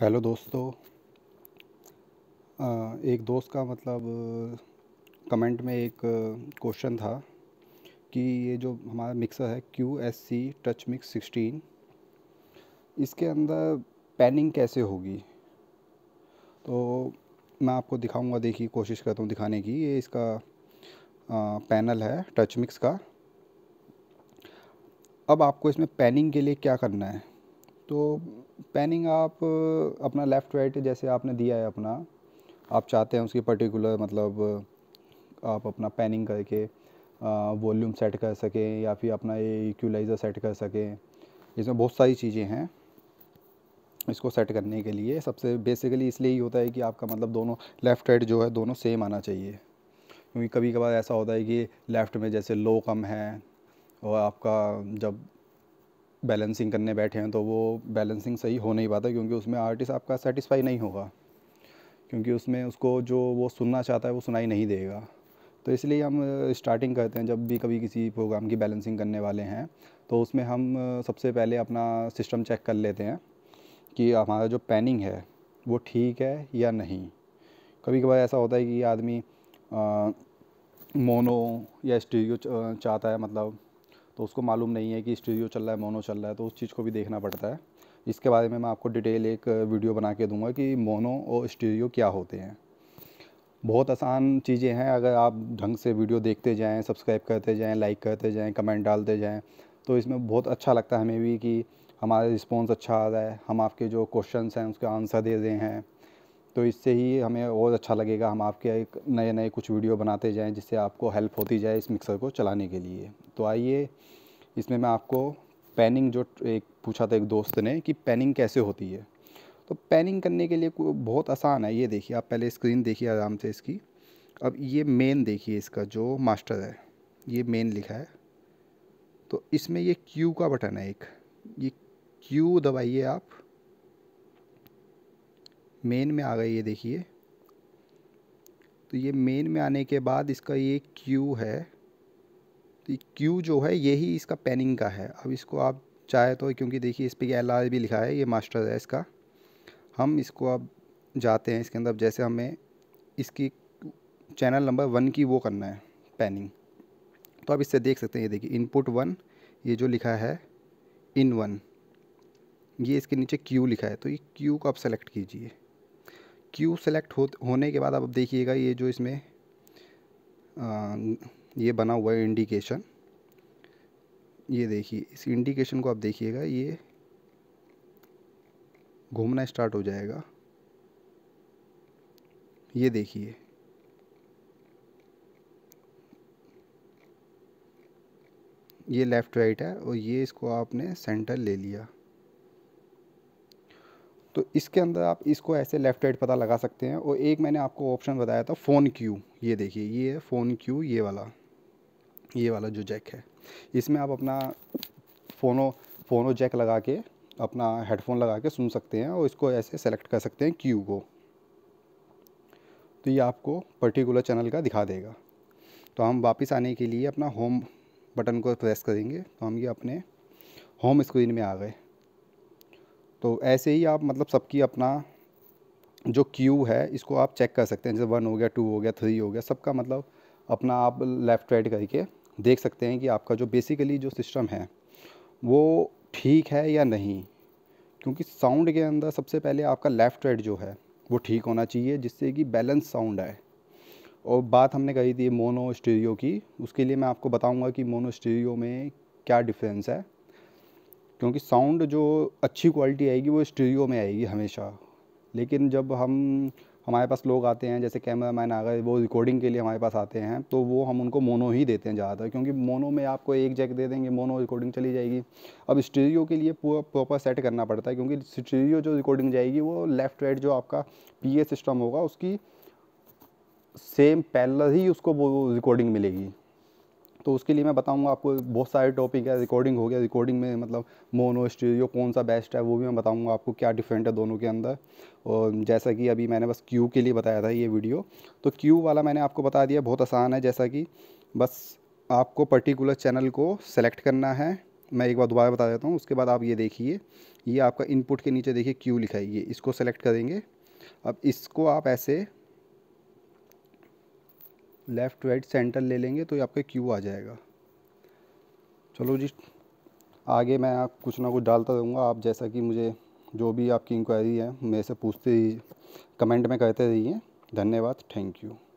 hello दोस्तों एक दोस्त का मतलब कमेंट में एक क्वेश्चन था कि ये जो हमारा मिक्सर है Q S C touch mix sixteen इसके अंदर पैनिंग कैसे होगी तो मैं आपको दिखाऊंगा देखिए कोशिश करता हूँ दिखाने की ये इसका पैनल है टच मिक्स का अब आपको इसमें पैनिंग के लिए क्या करना है तो पैनिंग आप अपना लेफ़्ट राइट जैसे आपने दिया है अपना आप चाहते हैं उसकी पर्टिकुलर मतलब आप अपना पैनिंग करके वॉल्यूम सेट कर सकें या फिर अपना ये इक्वलाइज़र सेट कर सकें इसमें बहुत सारी चीज़ें हैं इसको सेट करने के लिए सबसे बेसिकली इसलिए ही होता है कि आपका मतलब दोनों लेफ़्ट राइट जो है दोनों सेम आना चाहिए क्योंकि कभी कभार ऐसा होता है कि लेफ़्ट में जैसे लो कम है और आपका जब बैलेंसिंग करने बैठे हैं तो वो बैलेंसिंग सही हो नहीं पाता क्योंकि उसमें आर्टिस्ट आपका सेटिस्फाई नहीं होगा क्योंकि उसमें उसको जो वो सुनना चाहता है वो सुनाई नहीं देगा तो इसलिए हम स्टार्टिंग करते हैं जब भी कभी किसी प्रोग्राम की बैलेंसिंग करने वाले हैं तो उसमें हम सबसे पहले अपना सिस्टम चेक कर लेते हैं कि हमारा जो पैनिंग है वो ठीक है या नहीं कभी कभार ऐसा होता है कि आदमी मोनो या स्टीरियो चाहता है मतलब तो उसको मालूम नहीं है कि स्टूडियो चल रहा है मोनो चल रहा है तो उस चीज़ को भी देखना पड़ता है इसके बारे में मैं आपको डिटेल एक वीडियो बना के दूँगा कि मोनो और स्टूडियो क्या होते हैं बहुत आसान चीज़ें हैं अगर आप ढंग से वीडियो देखते जाएँ सब्सक्राइब करते जाएँ लाइक करते जाएँ कमेंट डालते जाएँ तो इसमें बहुत अच्छा लगता है हमें भी कि हमारा रिस्पॉन्स अच्छा आ रहा है हम आपके जो क्वेश्चन हैं उसके आंसर दे रहे हैं तो इससे ही हमें और अच्छा लगेगा हम आपके एक नए नए कुछ वीडियो बनाते जाएं जिससे आपको हेल्प होती जाए इस मिक्सर को चलाने के लिए तो आइए इसमें मैं आपको पैनिंग जो एक पूछा था एक दोस्त ने कि पैनिंग कैसे होती है तो पैनिंग करने के लिए बहुत आसान है ये देखिए आप पहले स्क्रीन देखिए आराम से इसकी अब ये मेन देखिए इसका जो मास्टर है ये मेन लिखा है तो इसमें ये क्यू का बटन है एक ये क्यू दबाइए आप मेन में आ गई ये देखिए तो ये मेन में आने के बाद इसका ये क्यू है तो क्यू जो है यही इसका पेनिंग का है अब इसको आप चाहे तो क्योंकि देखिए इस पर एल आर भी लिखा है ये मास्टर है इसका हम इसको अब जाते हैं इसके अंदर जैसे हमें इसकी चैनल नंबर वन की वो करना है पेनिंग तो आप इससे देख सकते हैं ये देखिए इनपुट वन ये जो लिखा है इन वन ये इसके नीचे क्यू लिखा है तो ये क्यू को आप सेलेक्ट कीजिए क्यू सेलेक्ट हो होने के बाद आप देखिएगा ये जो इसमें आ, ये बना हुआ है इंडिकेशन ये देखिए इस इंडिकेशन को आप देखिएगा ये घूमना स्टार्ट हो जाएगा ये देखिए ये लेफ़्ट राइट है और ये इसको आपने सेंटर ले लिया तो इसके अंदर आप इसको ऐसे लेफ़्ट राइट पता लगा सकते हैं और एक मैंने आपको ऑप्शन बताया था फ़ोन क्यू ये देखिए ये है फ़ोन क्यू ये वाला ये वाला जो जैक है इसमें आप अपना फ़ोनो फ़ोनो जैक लगा के अपना हेडफोन लगा के सुन सकते हैं और इसको ऐसे सेलेक्ट कर सकते हैं क्यू को तो ये आपको पर्टिकुलर चैनल का दिखा देगा तो हम वापस आने के लिए अपना होम बटन को प्रेस करेंगे तो हम ये अपने होम स्क्रीन में आ गए तो ऐसे ही आप मतलब सबकी अपना जो क्यू है इसको आप चेक कर सकते हैं जैसे वन हो गया टू हो गया थ्री हो गया सबका मतलब अपना आप लेफ़्ट राइट करके देख सकते हैं कि आपका जो बेसिकली जो सिस्टम है वो ठीक है या नहीं क्योंकि साउंड के अंदर सबसे पहले आपका लेफ़्ट राइट जो है वो ठीक होना चाहिए जिससे कि बैलेंस साउंड आए और बात हमने कही थी मोनो स्टीरियो की उसके लिए मैं आपको बताऊंगा कि मोनो स्टीरियो में क्या डिफरेंस है क्योंकि साउंड जो अच्छी क्वालिटी आएगी वो स्टूडियो में आएगी हमेशा लेकिन जब हम हमारे पास लोग आते हैं जैसे कैमरा मैन आ गए वो रिकॉर्डिंग के लिए हमारे पास आते हैं तो वो हम उनको मोनो ही देते हैं ज़्यादातर क्योंकि मोनो में आपको एक जैक दे देंगे मोनो रिकॉर्डिंग चली जाएगी अब स्टूडियो के लिए पूरा प्रॉपर सेट करना पड़ता है क्योंकि स्टूडियो जो रिकॉर्डिंग जाएगी वो लेफ़्ट राइट जो आपका पी सिस्टम होगा उसकी सेम पैलर ही उसको वो रिकॉर्डिंग मिलेगी तो उसके लिए मैं बताऊँगा आपको बहुत सारे टॉपिक है रिकॉर्डिंग हो गया रिकॉर्डिंग में मतलब मोनो स्टीरियो कौन सा बेस्ट है वो भी मैं बताऊँगा आपको क्या डिफरेंट है दोनों के अंदर और जैसा कि अभी मैंने बस क्यू के लिए बताया था ये वीडियो तो क्यू वाला मैंने आपको बता दिया बहुत आसान है जैसा कि बस आपको पर्टिकुलर चैनल को सेलेक्ट करना है मैं एक बार दोबारा बता देता हूँ उसके बाद आप ये देखिए ये आपका इनपुट के नीचे देखिए क्यू लिखाइए इसको सेलेक्ट करेंगे अब इसको आप ऐसे लेफ़्ट राइट सेंटर ले लेंगे तो ये आपका क्यू आ जाएगा चलो जी आगे मैं आप कुछ ना कुछ डालता रहूँगा आप जैसा कि मुझे जो भी आपकी इंक्वायरी है मेरे से पूछते रहिए कमेंट में कहते रहिए धन्यवाद थैंक यू